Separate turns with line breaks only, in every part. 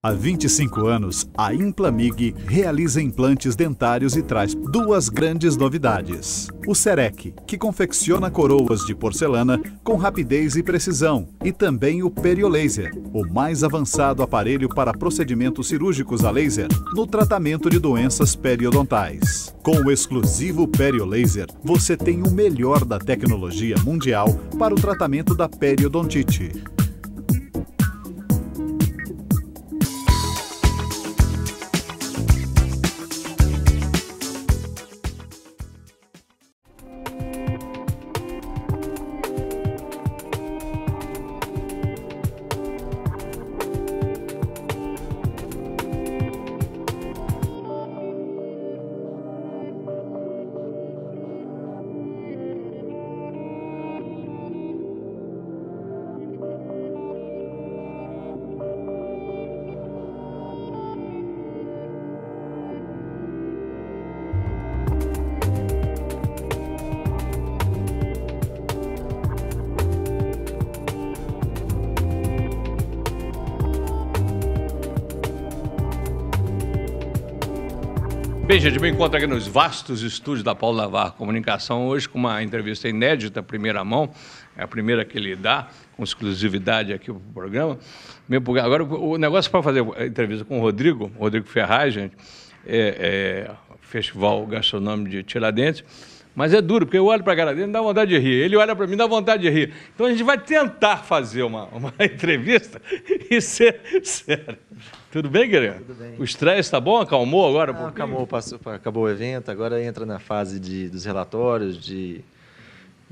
Há 25 anos, a Implamig realiza implantes dentários e traz duas grandes novidades. O Serec, que confecciona coroas de porcelana com rapidez e precisão, e também o Periolaser, o mais avançado aparelho para procedimentos cirúrgicos a laser no tratamento de doenças periodontais. Com o exclusivo Periolaser, você tem o melhor da tecnologia mundial para o tratamento da periodontite bem, gente? Me encontro aqui nos vastos estúdios da Paulo Lavar Comunicação, hoje com uma entrevista inédita, primeira mão, é a primeira que ele dá, com exclusividade aqui para o programa. Agora, o negócio para fazer a entrevista com o Rodrigo, Rodrigo Ferraz, gente, é, é Festival Gastronômico de Tiradentes, mas é duro, porque eu olho para a cara dele e dá vontade de rir. Ele olha para mim e dá vontade de rir. Então a gente vai tentar fazer uma, uma entrevista e ser sério. Tudo bem, querido? Tudo bem. O estresse está bom? Acalmou agora? Não, um passou, acabou o evento, agora
entra na fase de, dos relatórios, de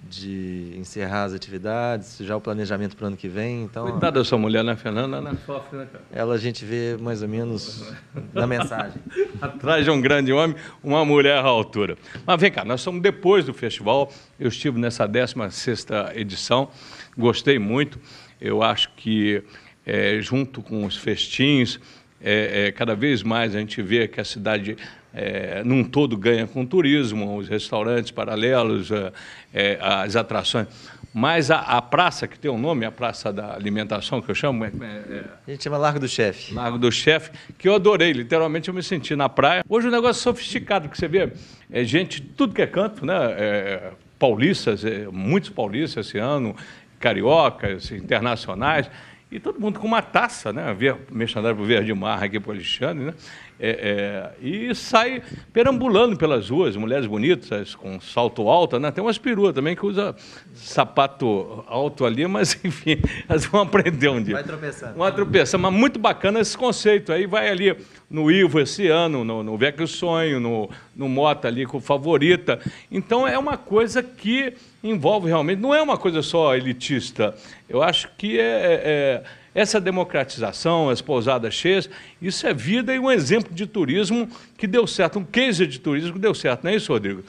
de encerrar as atividades, já o planejamento para o ano que vem. Então, Coitada da sua mulher, né, Fernanda? Ela né? sofre, né, Ela a gente vê mais ou menos na mensagem.
Atrás de um grande homem, uma mulher à altura. Mas vem cá, nós somos depois do festival. Eu estive nessa 16ª edição, gostei muito. Eu acho que, é, junto com os festins, é, é, cada vez mais a gente vê que a cidade é, num todo ganha com o turismo, os restaurantes paralelos, é, é, as atrações. Mas a, a, praça, que tem um nome, a Praça da Alimentação, que eu chamo. É, é, é, a gente chama Largo do Chefe. Largo do Chefe, que eu adorei, literalmente eu me senti na praia. Hoje o um negócio é sofisticado, que você vê é gente tudo que é canto, né? É, paulistas, muitos paulistas esse ano, cariocas, internacionais. E todo mundo com uma taça, né? Merchandário para o Verde Mar, aqui para o Alexandre, né? É, é, e sai perambulando pelas ruas, mulheres bonitas, com salto alto, né? Tem umas peruas também que usa sapato alto ali, mas enfim, elas vão aprender um dia. Vai tropeçando. Uma tropeçando, mas muito bacana esse conceito. Aí vai ali no Ivo esse ano, no, no Sonho, no, no Mota ali com Favorita. Então é uma coisa que envolve realmente, não é uma coisa só elitista. Eu acho que é, é, é essa democratização, as pousadas cheias, isso é vida e um exemplo de turismo que deu certo, um case de turismo que deu certo, não é isso, Rodrigo?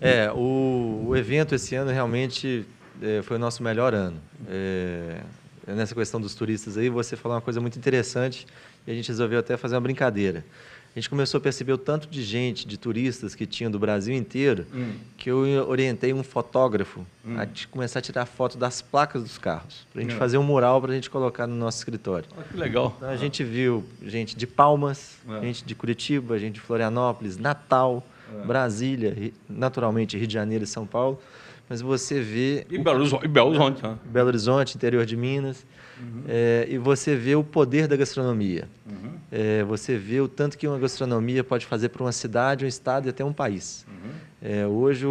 É, o, o evento esse ano realmente é, foi o nosso melhor
ano. É, nessa questão dos turistas aí, você falou uma coisa muito interessante e a gente resolveu até fazer uma brincadeira. A gente começou a perceber o tanto de gente, de turistas que tinha do Brasil inteiro, hum. que eu orientei um fotógrafo hum. a começar a tirar foto das placas dos carros, para a gente hum. fazer um mural para a gente colocar no nosso escritório. Oh, que legal. Então, a gente viu gente de Palmas, é. gente de Curitiba, gente de Florianópolis, Natal, é. Brasília, naturalmente Rio de Janeiro e São Paulo mas você vê. E Belo, e Belo Horizonte. Né? Belo Horizonte, interior de Minas. Uhum. É, e você vê o poder da gastronomia. Uhum. É, você vê o tanto que uma gastronomia pode fazer para uma cidade, um estado e até um país. Uhum. É, hoje o,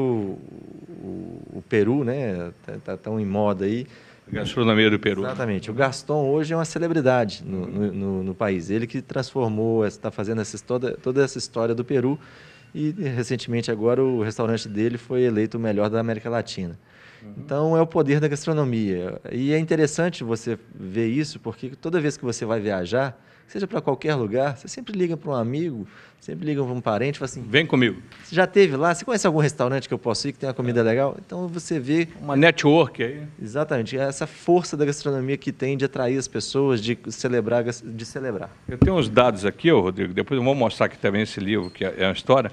o, o, Peru, né, tá, tá tão em moda aí. A gastronomia do Peru. Exatamente. O Gaston hoje é uma celebridade no, uhum. no, no, no país. Ele que transformou, está fazendo essa, toda, toda essa história do Peru e recentemente agora o restaurante dele foi eleito o melhor da América Latina. Uhum. Então é o poder da gastronomia. E é interessante você ver isso, porque toda vez que você vai viajar, seja para qualquer lugar, você sempre liga para um amigo, sempre liga para um parente, fala assim: "Vem comigo". Você já teve lá? Você conhece algum restaurante que eu posso ir que tem uma comida é. legal? Então você vê uma network aí. Exatamente, é essa força da gastronomia que tem de atrair as pessoas, de celebrar, de celebrar.
Eu tenho uns dados aqui, Rodrigo, depois eu vou mostrar aqui também esse livro que é, é uma história.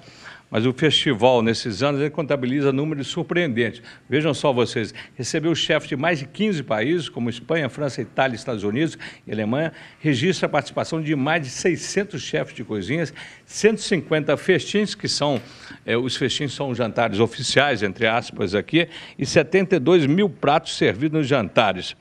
Mas o festival, nesses anos, ele contabiliza números surpreendentes. Vejam só vocês, recebeu chefes de mais de 15 países, como Espanha, França, Itália, Estados Unidos e Alemanha, registra a participação participação de mais de 600 chefes de cozinhas, 150 festins, que são, é, os festins são jantares oficiais, entre aspas, aqui, e 72 mil pratos servidos nos jantares.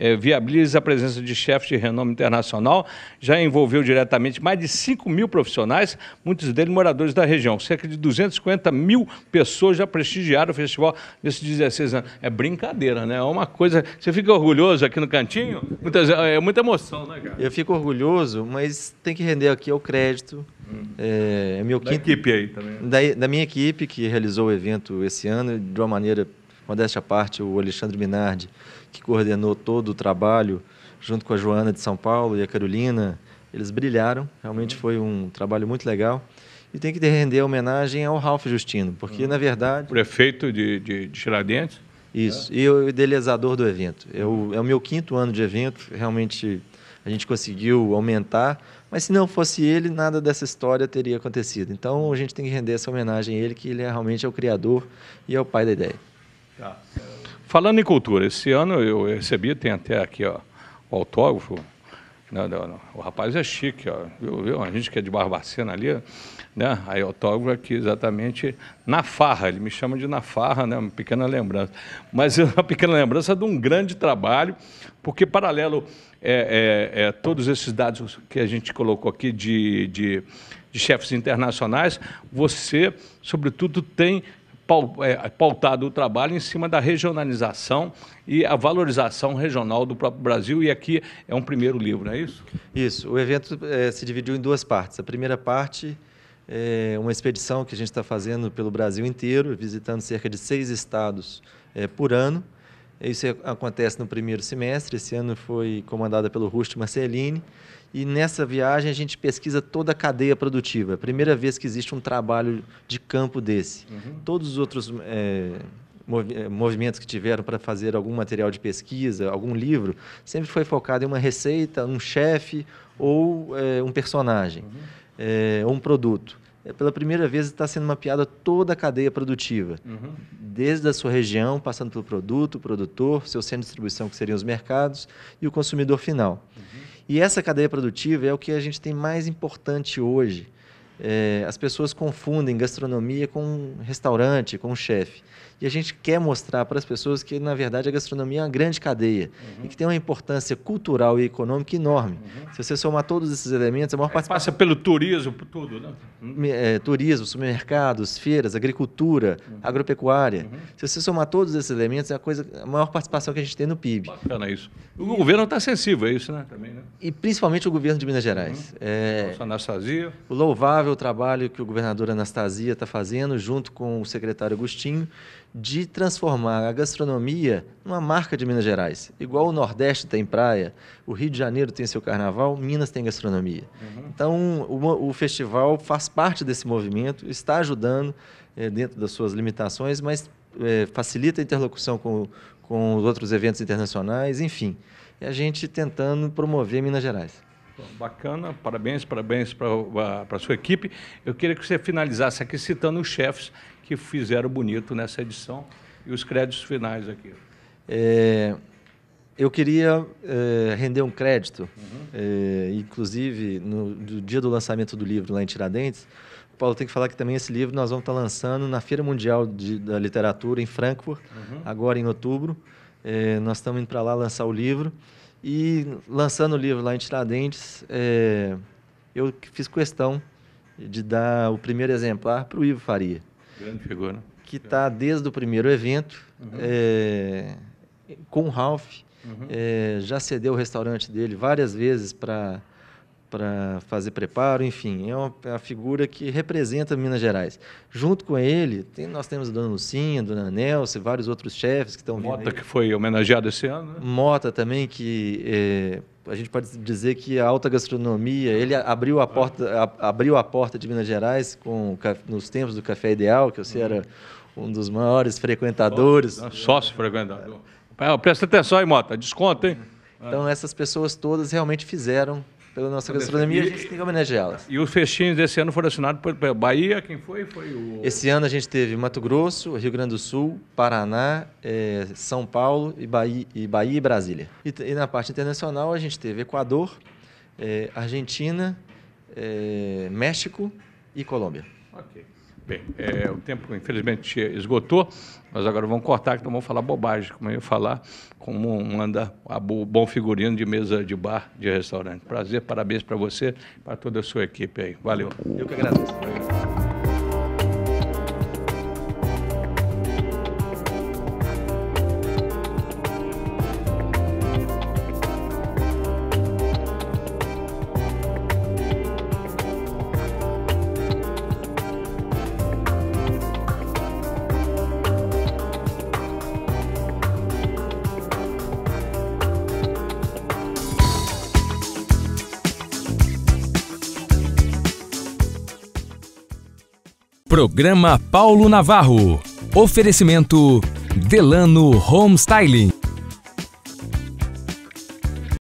É, viabiliza a presença de chefes de renome internacional, já envolveu diretamente mais de 5 mil profissionais, muitos deles moradores da região. Cerca de 250 mil pessoas já prestigiaram o festival nesses 16 anos. É brincadeira, né? É uma coisa. Você fica orgulhoso aqui no cantinho? Muitas, é, é muita emoção, né, cara? Eu fico orgulhoso mas
tem que render aqui ao crédito. Hum. É, é meu da quinto, equipe aí também. Né? Da, da, minha equipe, que realizou o evento esse ano, de uma maneira, modéstia à parte, o Alexandre Minardi, que coordenou todo o trabalho, junto com a Joana de São Paulo e a Carolina. Eles brilharam, realmente hum. foi um trabalho muito legal. E tem que render homenagem ao Ralph Justino, porque, hum. na
verdade. Prefeito de, de, de Tiradentes? Isso, é. e o idealizador do
evento. É o, é o meu quinto ano de evento, realmente a gente conseguiu aumentar, mas se não fosse ele, nada dessa história teria acontecido. Então a gente tem que render essa homenagem a ele, que ele é, realmente é o criador e é o pai da ideia. Tá.
Falando em cultura, esse ano eu recebi, tem até aqui ó, o autógrafo não, não, não. O rapaz é chique, ó. Viu, viu? A gente que é de Barbacena ali, né? Aí autógrafo aqui exatamente na farra. Ele me chama de na farra, né? Uma pequena lembrança. Mas é uma pequena lembrança de um grande trabalho, porque paralelo é, é, é todos esses dados que a gente colocou aqui de, de de chefes internacionais, você, sobretudo, tem é, pautado o trabalho em cima da regionalização e a valorização regional do próprio Brasil. E aqui é um primeiro livro, não é isso? Isso. O evento
é, se dividiu em duas partes. A primeira parte é uma expedição que a gente está fazendo pelo Brasil inteiro, visitando cerca de seis estados é, por ano. Isso é, acontece no primeiro semestre. Esse ano foi comandada pelo Rusto Marcelini. E nessa viagem a gente pesquisa toda a cadeia produtiva. É a primeira vez que existe um trabalho de campo desse. Uhum. Todos os outros é, é movimentos que tiveram para fazer algum material de pesquisa, algum livro, sempre foi focado em uma receita, um chefe ou é, um personagem, uhum. é, um produto. É, pela primeira vez está sendo mapeada toda a cadeia produtiva, uhum. desde a sua região, passando pelo produto, o produtor, seu centro de distribuição, que seriam os mercados, e o consumidor final. Uhum. E essa cadeia produtiva é o que a gente tem mais importante hoje é, as pessoas confundem gastronomia com restaurante, com um chefe. E a gente quer mostrar para as pessoas que, na verdade, a gastronomia é uma grande cadeia uhum. e que tem uma importância cultural e econômica enorme. Uhum. Se você somar todos esses elementos,
a maior é parte. Passa pelo turismo, por tudo, né?
Uhum. É, turismo, supermercados, feiras, agricultura, uhum. agropecuária. Uhum. Se você somar todos esses elementos, é a, coisa, a maior participação que a gente tem no PIB. Bacana isso. O e... governo está sensível a isso, né? Também, né? E principalmente o governo de Minas Gerais. É... O louvável o trabalho que o governador Anastasia está fazendo, junto com o secretário Agostinho, de transformar a gastronomia numa marca de Minas Gerais. Igual o Nordeste tem praia, o Rio de Janeiro tem seu carnaval, Minas tem gastronomia. Uhum. Então, o, o, festival faz parte desse movimento, está ajudando é, dentro das suas limitações, mas é, facilita a interlocução com, com os outros eventos internacionais, enfim. E a gente tentando promover Minas Gerais.
Bacana, parabéns, parabéns para a sua equipe. Eu queria que você finalizasse aqui citando os chefes que fizeram bonito nessa edição e os créditos finais aqui. É,
eu queria é, render um crédito, uhum. é, inclusive no, no, dia do lançamento do livro lá em Tiradentes. O Paulo tem que falar que também esse livro nós vamos estar tá lançando na Feira Mundial de, da Literatura em Frankfurt, uhum. agora em outubro. É, nós estamos indo para lá lançar o livro. E lançando o livro lá em Tiradentes, é, eu fiz questão de dar o primeiro exemplar ah, para o Ivo Faria. Grande figura. Né? Que está desde o primeiro evento, uhum. é, com o Ralph, uhum. é, já cedeu o restaurante dele várias vezes para para fazer preparo, enfim, é uma, é uma, figura que representa Minas Gerais. Junto com ele, tem, nós temos a Dona Lucinha, a Dona Nelson, vários outros chefes que estão vindo. Mota,
aí. que foi homenageado esse
ano. Né? Mota também, que é, a gente pode dizer que a alta gastronomia, ele abriu a porta, a, abriu a porta de Minas Gerais com, nos tempos do Café Ideal, que você hum. era um dos maiores frequentadores.
É, sócio frequentador. Presta atenção aí, Mota, desconto, hein? Então,
essas pessoas todas realmente fizeram pela nossa gastronomia, e, a gente tem que
homenageá-las. E os festinhos desse ano foram assinados por Bahia, quem foi? foi o... Esse ano a gente
teve Mato Grosso, Rio Grande do Sul, Paraná, é, São Paulo e Bahia e, Bahia e Brasília. E, e, na parte internacional a gente teve Equador, é, Argentina,
é, México e Colômbia. Ok. Bem, é, o tempo infelizmente esgotou, mas agora vamos cortar, que não vamos falar bobagem, como eu ia falar, como manda anda a bom figurino de mesa de bar, de restaurante. Prazer, parabéns para você, para toda a sua equipe aí. Valeu. Eu que agradeço. Programa Paulo Navarro. Oferecimento Delano Home Styling.